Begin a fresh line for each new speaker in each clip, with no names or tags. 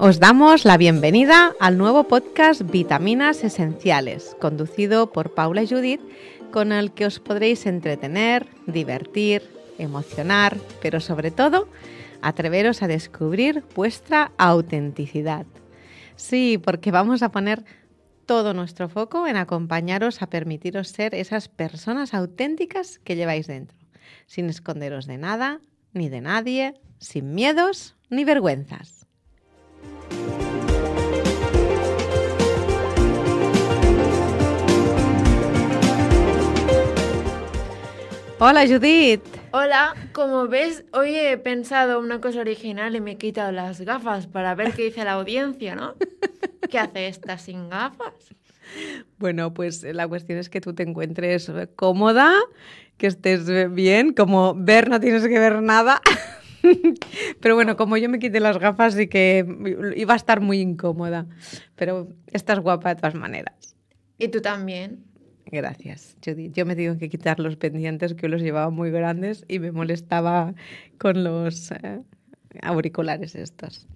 Os damos la bienvenida al nuevo podcast Vitaminas Esenciales, conducido por Paula y Judith, con el que os podréis entretener, divertir, emocionar, pero sobre todo atreveros a descubrir vuestra autenticidad. Sí, porque vamos a poner todo nuestro foco en acompañaros a permitiros ser esas personas auténticas que lleváis dentro, sin esconderos de nada ni de nadie, sin miedos ni vergüenzas. Hola Judith.
Hola, como ves, hoy he pensado una cosa original y me he quitado las gafas para ver qué dice la audiencia, ¿no? ¿Qué hace esta sin gafas?
Bueno, pues la cuestión es que tú te encuentres cómoda, que estés bien, como ver no tienes que ver nada. Pero bueno, como yo me quité las gafas y que iba a estar muy incómoda. Pero estás guapa de todas maneras.
Y tú también.
Gracias, Judith. Yo me tengo que quitar los pendientes que los llevaba muy grandes y me molestaba con los eh, auriculares estos.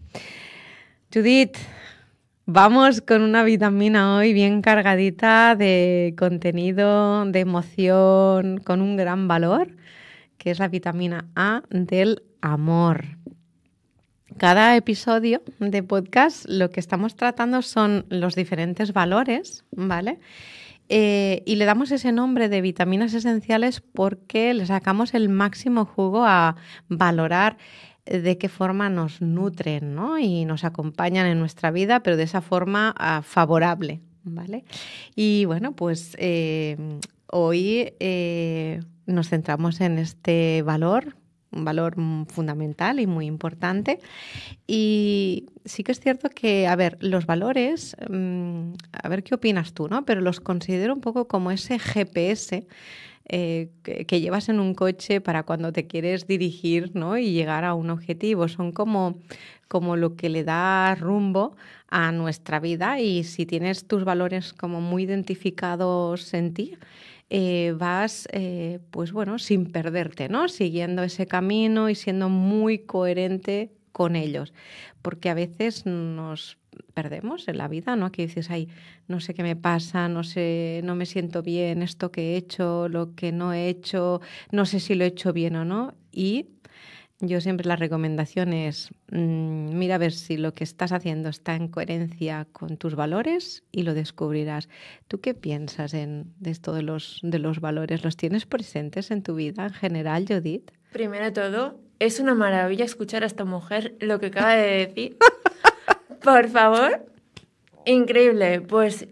Judith, vamos con una vitamina hoy bien cargadita de contenido, de emoción, con un gran valor, que es la vitamina A del amor. Cada episodio de podcast lo que estamos tratando son los diferentes valores, ¿vale? Eh, y le damos ese nombre de vitaminas esenciales porque le sacamos el máximo jugo a valorar eh, de qué forma nos nutren y nos acompañan en nuestra vida, pero de esa forma ah, favorable. Y bueno, pues eh, hoy nos centramos en este valor un valor fundamental y muy importante. Y sí que es cierto que, a ver, los valores, mm, a ver qué opinas tú, ¿no? Pero los considero un poco como ese GPS eh, que, llevas en un coche para cuando te quieres dirigir ¿no? y llegar a un objetivo. Son como, como lo que le da rumbo a nuestra vida y si tienes tus valores como muy identificados en ti, eh, vas, eh, pues bueno, sin perderte, ¿no? Siguiendo ese camino y siendo muy coherente con ellos. Porque a veces nos perdemos en la vida, ¿no? Aquí dices, ay, no sé qué me pasa, no sé, no me siento bien, esto que he hecho, lo que no he hecho, no sé si lo he hecho bien o no. Y yo siempre la recomendación es mm, mira a ver si lo que estás haciendo está en coherencia con tus valores y lo descubrirás. ¿Tú qué piensas en, de esto de los, de los valores? ¿Los tienes presentes en tu vida en general, Judith?
Primero todo, es una maravilla escuchar a esta mujer lo que acaba de decir. Por favor. Increíble. Pues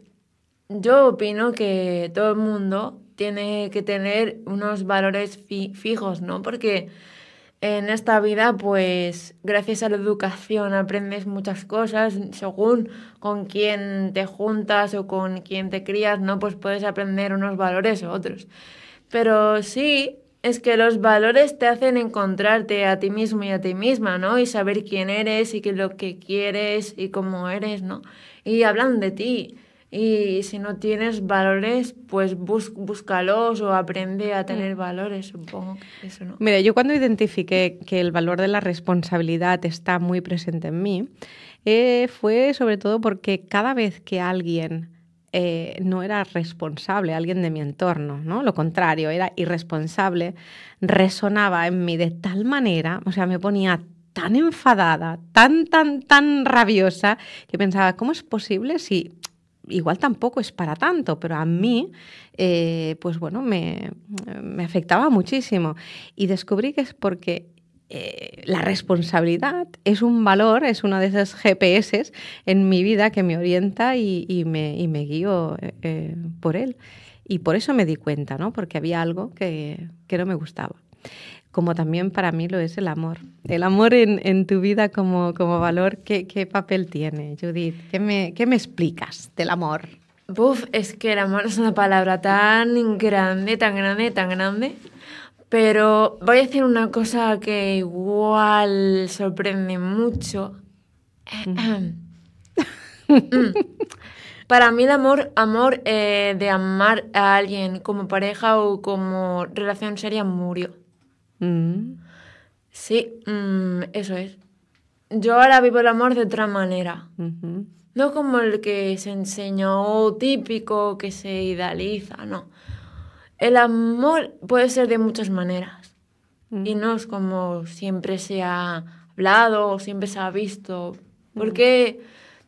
yo opino que todo el mundo tiene que tener unos valores fijos, ¿no? Porque en esta vida, pues gracias a la educación aprendes muchas cosas, según con quién te juntas o con quién te crías, ¿no? Pues puedes aprender unos valores u otros. Pero sí, es que los valores te hacen encontrarte a ti mismo y a ti misma, ¿no? Y saber quién eres y qué lo que quieres y cómo eres, ¿no? Y hablan de ti y si no tienes valores, pues búscalos o aprende a tener mm. valores, supongo que eso, ¿no?
Mira, yo cuando identifiqué que el valor de la responsabilidad está muy presente en mí, eh, fue sobre todo porque cada vez que alguien eh, no era responsable, alguien de mi entorno, ¿no? Lo contrario, era irresponsable, resonaba en mí de tal manera, o sea, me ponía tan enfadada, tan, tan, tan rabiosa, que pensaba, ¿cómo es posible si igual tampoco es para tanto, pero a mí, eh, pues bueno, me, afectaba muchísimo. Y descubrí que es porque eh, la responsabilidad es un valor, es una de esas GPS en mi vida que me orienta y, me, y me, guío eh, por él. Y por eso me di cuenta, ¿no? porque había algo que, que no me gustaba como también para mí lo es el amor. El amor en, tu vida como, valor, ¿qué, papel tiene, Judith? ¿Qué me, explicas del amor?
Uf, es que el amor es una palabra tan grande, tan grande, tan grande. Pero voy a decir una cosa que igual sorprende mucho. Mm. Mm. Para mí el amor, amor eh, de amar a alguien como pareja o como relación seria murió. Mm. Sí, mm, eso es. Yo ahora vivo el amor de otra manera. No como el que se enseñó típico, que se idealiza, no. El amor puede ser de muchas maneras. Mm. Y no es como siempre se ha hablado o siempre se ha visto. Porque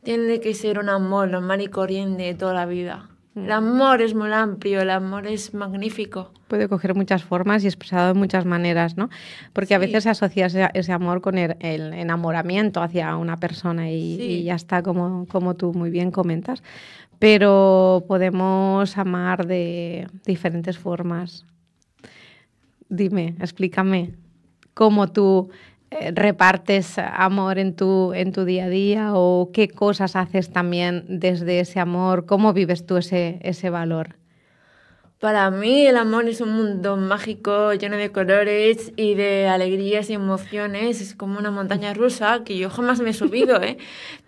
tiene que ser un amor normal y corriente de toda la vida. El amor es muy amplio, el amor es magnífico.
Puede coger muchas formas y expresado de muchas maneras, ¿no? Porque a veces se asocia ese amor con el, enamoramiento hacia una persona y, y ya está, como, como tú muy bien comentas. Pero podemos amar de diferentes formas. Dime, explícame cómo tú eh, repartes amor en tu, en tu día a día o qué cosas haces también desde ese amor, cómo vives tú ese, ese valor. Para
mí el amor es un mundo mágico, lleno de colores y de alegrías y emociones. Es como una montaña rusa que yo jamás me he subido, ¿eh?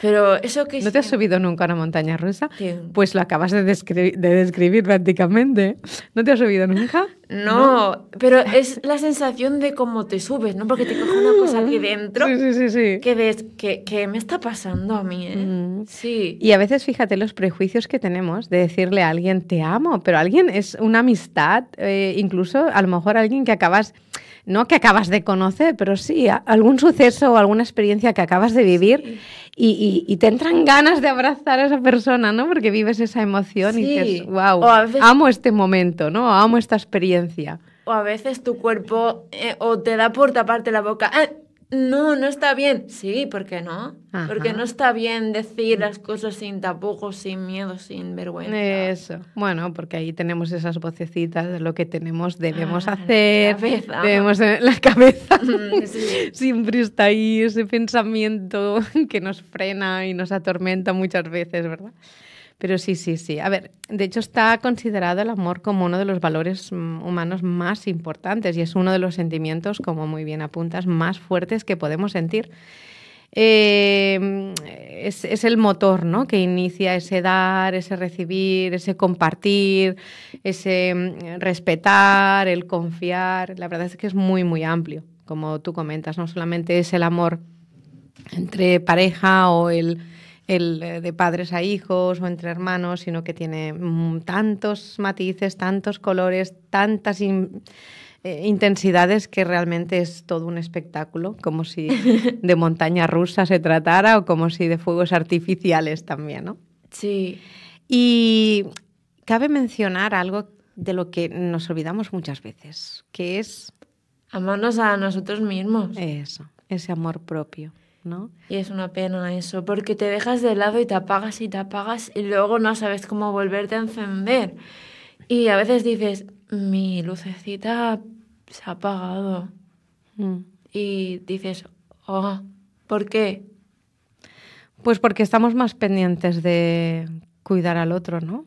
Pero eso que... ¿No te has subido
nunca a una montaña rusa? Pues lo acabas de, describir prácticamente. ¿No te has subido nunca? No,
pero es la sensación de cómo te subes, ¿no? Porque te coge una cosa aquí dentro sí, sí, sí, Que, ves, que, me está pasando a mí, ¿eh? Mm. Sí.
Y a veces fíjate los prejuicios que tenemos de decirle a alguien te amo, pero alguien es una amistad, eh, incluso a lo mejor alguien que acabas, no que acabas de conocer, pero sí, algún suceso o alguna experiencia que acabas de vivir y, te entran ganas de abrazar a esa persona, ¿no? Porque vives esa emoción y dices, wow, amo este momento, ¿no? Amo esta experiencia.
O a veces tu cuerpo eh, o te da por taparte la boca. Ah, no, no está bien. Sí, ¿por qué no? Porque no está bien decir las cosas sin tapujos, sin miedo, sin vergüenza. Eso.
Bueno, porque ahí tenemos esas vocecitas de lo que tenemos, debemos ah, hacer. debemos en la cabeza. Siempre está ahí ese pensamiento que nos frena y nos atormenta muchas veces, ¿verdad? Pero sí, sí, sí. A ver, de hecho está considerado el amor como uno de los valores mm, humanos más importantes y es uno de los sentimientos, como muy bien apuntas, más fuertes que podemos sentir. Eh, mm, es, es, el motor ¿no? que inicia ese dar, ese recibir, ese compartir, ese mm, respetar, el confiar. La verdad es que es muy, muy amplio, como tú comentas. No solamente es el amor entre pareja o el el eh, de padres a hijos o entre hermanos, sino que tiene mm, tantos matices, tantos colores, tantas eh, intensidades que realmente es todo un espectáculo, como si de montaña rusa se tratara o como si de fuegos artificiales también, ¿no? Sí. Y cabe mencionar algo de lo que nos olvidamos muchas veces, que es...
Amarnos a nosotros mismos. Eso,
ese amor propio. ¿no?
Y es una pena eso, porque te dejas de lado y te apagas y te apagas y luego no sabes cómo volverte a encender. Y a veces dices, mi lucecita se ha apagado. Mm. Y dices, oh, ¿por qué?
Pues porque estamos más pendientes de cuidar al otro, ¿no?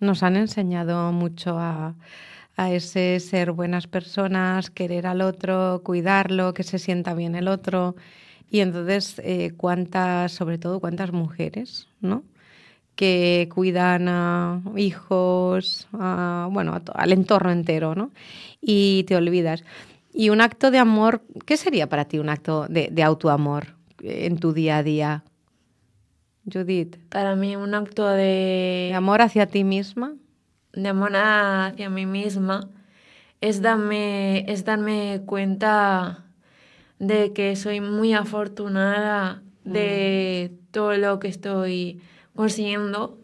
Nos han enseñado mucho a, a ese ser buenas personas, querer al otro, cuidarlo, que se sienta bien el otro. Y entonces, eh, cuántas, sobre todo, cuántas mujeres, ¿no? que cuidan a hijos, bueno, al entorno entero, ¿no? Y te olvidas. Y un acto de amor, ¿qué sería para ti un acto de, autoamor eh, en tu día a día, Judith? Para mí un acto de... de amor hacia ti misma. De amor hacia mí
misma es darme, es darme cuenta de que soy muy afortunada de todo lo que estoy consiguiendo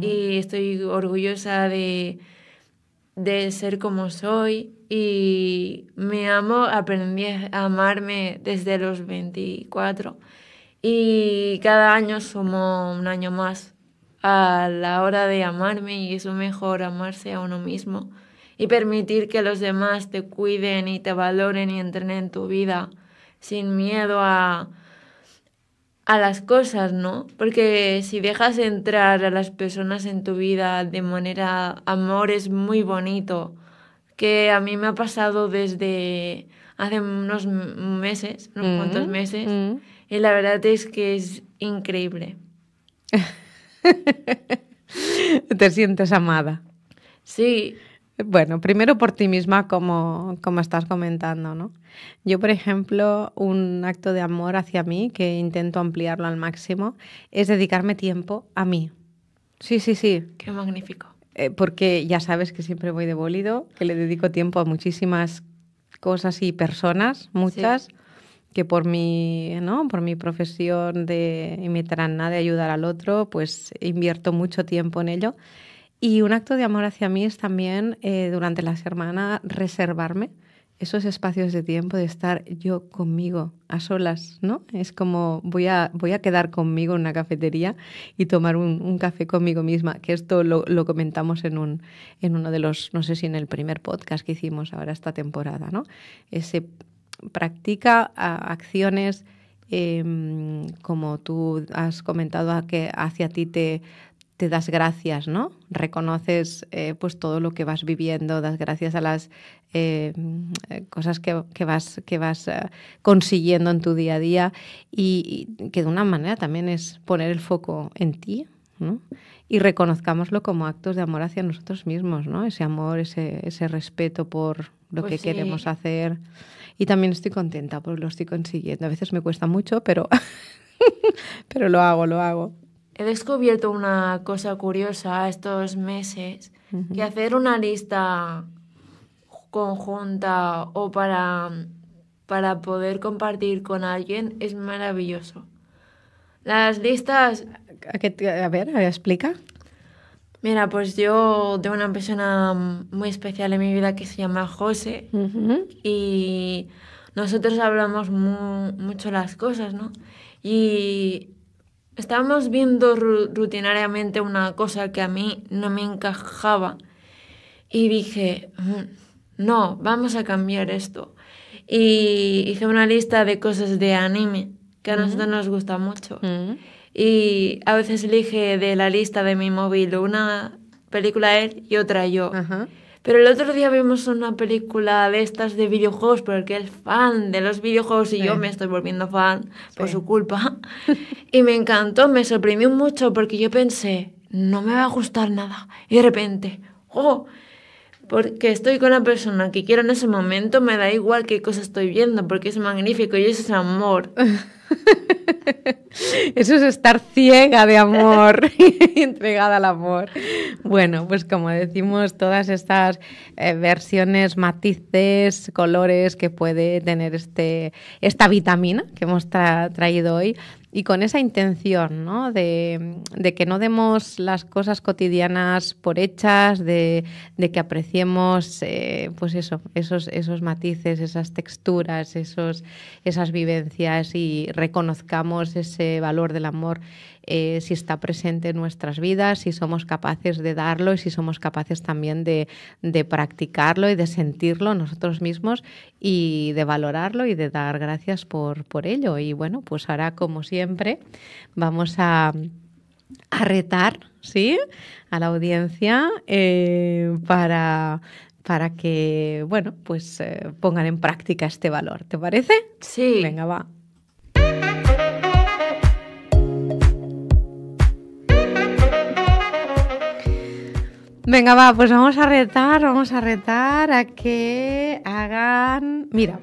y estoy orgullosa de, de ser como soy y me amo, aprendí a amarme desde los 24 y cada año sumo un año más a la hora de amarme y es mejor amarse a uno mismo y permitir que los demás te cuiden y te valoren y entren en tu vida sin miedo a, a las cosas, ¿no? Porque si dejas entrar a las personas en tu vida de manera amor es muy bonito, que a mí me ha pasado desde hace unos meses, unos mm, cuantos meses, mm. y la verdad es que es increíble.
Te sientes amada. Sí, bueno, primero por ti misma, como, como estás comentando, ¿no? Yo, por ejemplo, un acto de amor hacia mí, que intento ampliarlo al máximo, es dedicarme tiempo a mí. Sí, sí, sí. Qué magnífico. Eh, porque ya sabes que siempre voy de bólido, que le dedico tiempo a muchísimas cosas y personas, muchas, que por mi, ¿no? por mi profesión de, y mi trana de ayudar al otro, pues invierto mucho tiempo en ello. Y un acto de amor hacia mí es también eh, durante la semana reservarme esos espacios de tiempo de estar yo conmigo a solas, ¿no? Es como voy a, voy a quedar conmigo en una cafetería y tomar un, café conmigo misma, que esto lo, comentamos en, un, en uno de los, no sé si en el primer podcast que hicimos ahora esta temporada, ¿no? Ese eh, practica acciones em, como tú has comentado, a que hacia ti te te das gracias, ¿no? Reconoces eh, pues todo lo que vas viviendo, das gracias a las eh, cosas que, vas, que vas eh, consiguiendo en tu día a día y, que de una manera también es poner el foco en ti, ¿no? Y reconozcámoslo como actos de amor hacia nosotros mismos, ¿no? Ese amor, ese, ese respeto por lo pues que queremos hacer. Y también estoy contenta porque lo estoy consiguiendo. A veces me cuesta mucho, pero, pero lo hago, lo hago he descubierto
una cosa curiosa estos meses, que hacer una lista conjunta o para, para poder compartir con alguien es maravilloso. Las listas... A,
que, ver, explica.
Mira, pues yo tengo una persona muy especial en mi vida que se llama José y nosotros hablamos mucho las cosas, ¿no? Y estábamos viendo rutinariamente una cosa que a mí no me encajaba y dije, mm, no, vamos a cambiar esto. Y hice una lista de cosas de anime que a nosotros nos gusta mucho. Y a veces elige de la lista de mi móvil una película él y otra yo. Pero el otro día vimos una película de estas de videojuegos, porque es fan de los videojuegos y yo me estoy volviendo fan por su culpa. y me encantó, me sorprendió mucho porque yo pensé, no me va a gustar nada. Y de repente, ¡oh! Porque estoy con la persona que quiero en ese momento, me da igual qué cosa estoy viendo, porque es magnífico y eso
es amor. Eso es estar ciega de amor entregada al amor. Bueno, pues como decimos, todas estas eh, versiones, matices, colores que puede tener este, esta vitamina que hemos traído hoy y con esa intención ¿no? de, que no demos las cosas cotidianas por hechas, de, que apreciemos eh, pues eso, esos, esos matices, esas texturas, esos, esas vivencias y reconozcamos ese valor del amor eh, si está presente en nuestras vidas, si somos capaces de darlo y si somos capaces también de, practicarlo y de sentirlo nosotros mismos y de valorarlo y de dar gracias por, ello. Y bueno, pues ahora como siempre vamos a retar, ¿sí? A la audiencia eh, para, para que, bueno, pues eh, pongan en práctica este valor. ¿Te parece? Sí. Venga, va. Venga, va, pues vamos a retar, vamos a retar a que hagan... Mira,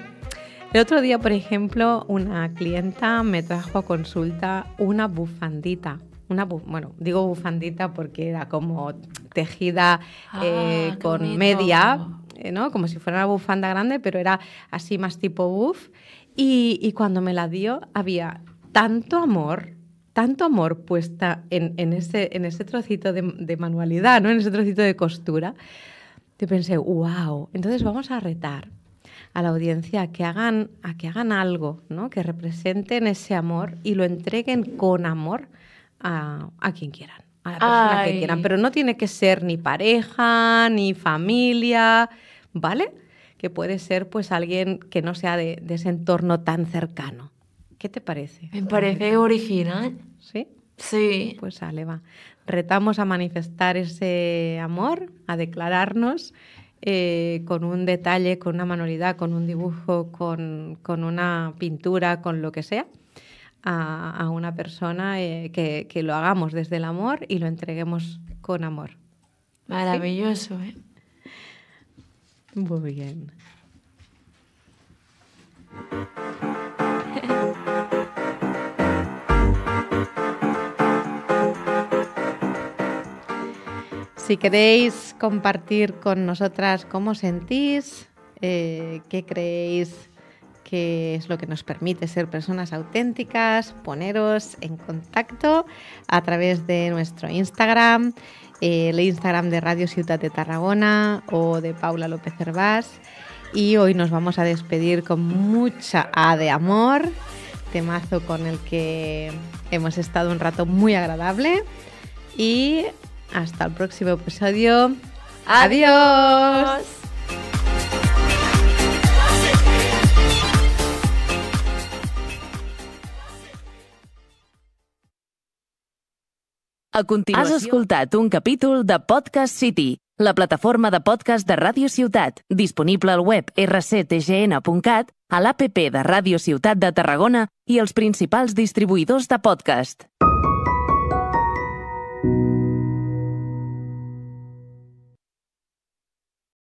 el otro día, por ejemplo, una clienta me trajo a consulta una bufandita. Una bueno, digo bufandita porque era como tejida ah, eh, con media, eh, ¿no? Como si fuera una bufanda grande, pero era así más tipo buf, y cuando me la dio había tanto amor, tanto amor puesta en, en, ese, en trocito de, manualidad, ¿no? en ese trocito de costura, Te pensé, wow, entonces vamos a retar a la audiencia a que hagan, a que hagan algo, ¿no? que representen ese amor y lo entreguen con amor a, quien quieran, a la persona que quieran. Pero no tiene que ser ni pareja, ni familia, ¿vale? Que puede ser pues alguien que no sea de, de ese entorno tan cercano. ¿Qué te parece? Me parece original. ¿sí? Sí. Pues sale, va. Retamos a manifestar ese amor, a declararnos eh, con un detalle, con una manualidad, con un dibujo, con, una pintura, con lo que sea, a, una persona eh, que, lo hagamos desde el amor y lo entreguemos con amor. Maravilloso, ¿eh? Muy bien. Si queréis compartir con nosotras cómo sentís, eh, qué creéis que es lo que nos permite ser personas auténticas, poneros en contacto a través de nuestro Instagram, eh, el Instagram de Radio Ciudad de Tarragona o de Paula López Cervás. Y hoy nos vamos a despedir con mucha A de amor, temazo con el que hemos estado un rato muy agradable. Y Hasta el próximo episodio. Adiós.
A continuació... Has escoltat un capítol de Podcast City, la plataforma de podcast de Ràdio Ciutat, disponible al web rctgn.cat, a l'APP de Ràdio Ciutat de Tarragona i els principals distribuïdors de podcast.